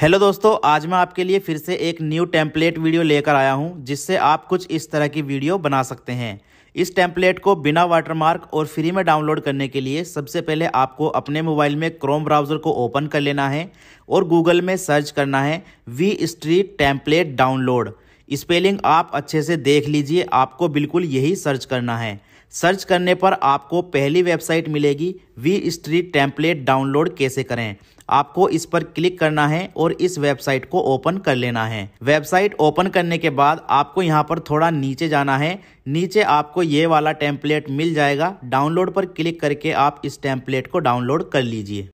hello दोस्तों आज मैं आपके लिए फिर से एक न्यू टेम्पलेट वीडियो लेकर आया हूं जिससे आप कुछ इस तरह की वीडियो बना सकते हैं इस टेम्पलेट को बिना वाटरमार्क और फ्री में डाउनलोड करने के लिए सबसे पहले आपको अपने मोबाइल में क्रोम ब्राउज़र को ओपन कर लेना है और गूगल में सर्च करना है V street template download spelling आप अच्छे से देख लीजिए आपको बिल्कुल यही सर्च करना है सर्च करने पर आपको पहली वेबसाइट मिलेगी वी स्ट्रीट टेम्पलेट डाउनलोड कैसे करें आपको इस पर क्लिक करना है और इस वेबसाइट को ओपन कर लेना है वेबसाइट ओपन करने के बाद आपको यहाँ पर थोड़ा नीचे जाना है नीचे आपको ये वाला टेम्पलेट मिल जाएगा डाउनलोड पर क्लिक करके आप इस टेम्पलेट को डाउनलोड कर लीजिए